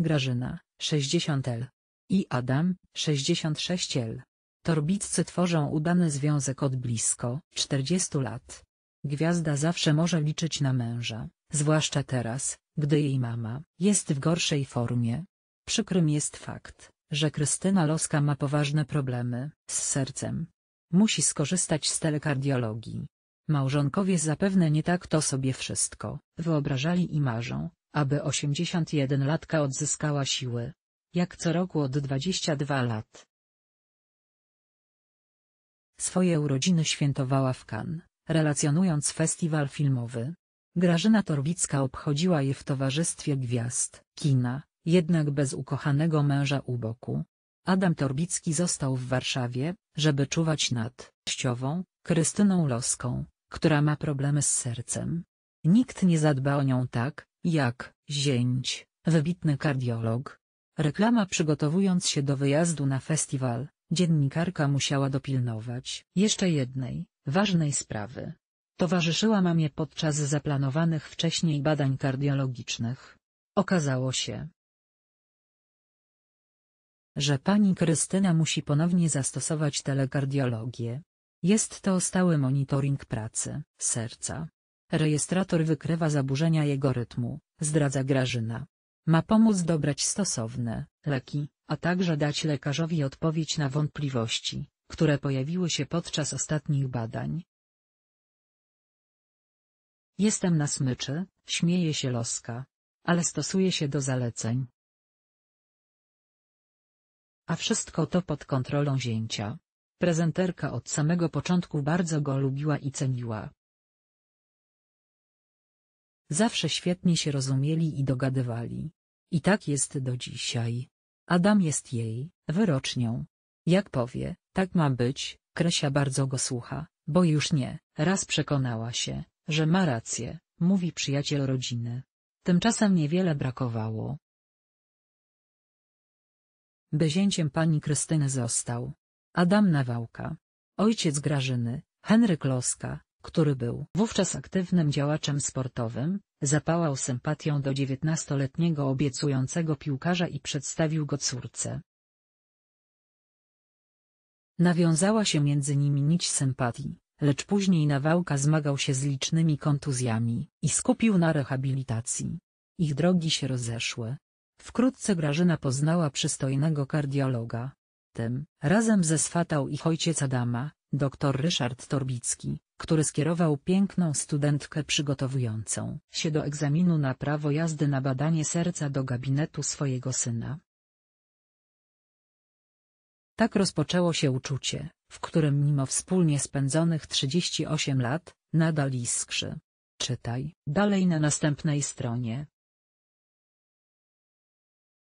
Grażyna, 60L. I Adam, 66L. Torbiccy tworzą udany związek od blisko 40 lat. Gwiazda zawsze może liczyć na męża, zwłaszcza teraz, gdy jej mama jest w gorszej formie. Przykrym jest fakt, że Krystyna Loska ma poważne problemy z sercem. Musi skorzystać z telekardiologii. Małżonkowie zapewne nie tak to sobie wszystko wyobrażali i marzą, aby 81-latka odzyskała siły. Jak co roku od 22 lat. Swoje urodziny świętowała w Cannes, relacjonując festiwal filmowy. Grażyna Torbicka obchodziła je w towarzystwie gwiazd kina, jednak bez ukochanego męża u boku. Adam Torbicki został w Warszawie, żeby czuwać nad ściową, Krystyną Loską, która ma problemy z sercem. Nikt nie zadba o nią tak, jak zięć, wybitny kardiolog. Reklama przygotowując się do wyjazdu na festiwal, dziennikarka musiała dopilnować jeszcze jednej, ważnej sprawy. Towarzyszyła mamie podczas zaplanowanych wcześniej badań kardiologicznych. Okazało się, że pani Krystyna musi ponownie zastosować telekardiologię. Jest to stały monitoring pracy serca, Rejestrator wykrywa zaburzenia jego rytmu, zdradza Grażyna. Ma pomóc dobrać stosowne leki, a także dać lekarzowi odpowiedź na wątpliwości, które pojawiły się podczas ostatnich badań. Jestem na smyczy, śmieje się Loska. Ale stosuje się do zaleceń. A wszystko to pod kontrolą zięcia. Prezenterka od samego początku bardzo go lubiła i ceniła. Zawsze świetnie się rozumieli i dogadywali. I tak jest do dzisiaj. Adam jest jej, wyrocznią. Jak powie, tak ma być, Kresia bardzo go słucha, bo już nie, raz przekonała się, że ma rację, mówi przyjaciel rodziny. Tymczasem niewiele brakowało. By pani Krystyny został. Adam Nawałka. Ojciec Grażyny, Henryk Loska, który był wówczas aktywnym działaczem sportowym, zapałał sympatią do dziewiętnastoletniego obiecującego piłkarza i przedstawił go córce. Nawiązała się między nimi nić sympatii, lecz później Nawałka zmagał się z licznymi kontuzjami i skupił na rehabilitacji. Ich drogi się rozeszły. Wkrótce Grażyna poznała przystojnego kardiologa. Tym razem zeswatał ich ojciec Adama, dr Ryszard Torbicki, który skierował piękną studentkę przygotowującą się do egzaminu na prawo jazdy na badanie serca do gabinetu swojego syna. Tak rozpoczęło się uczucie, w którym mimo wspólnie spędzonych 38 lat, nadal iskrzy. Czytaj dalej na następnej stronie.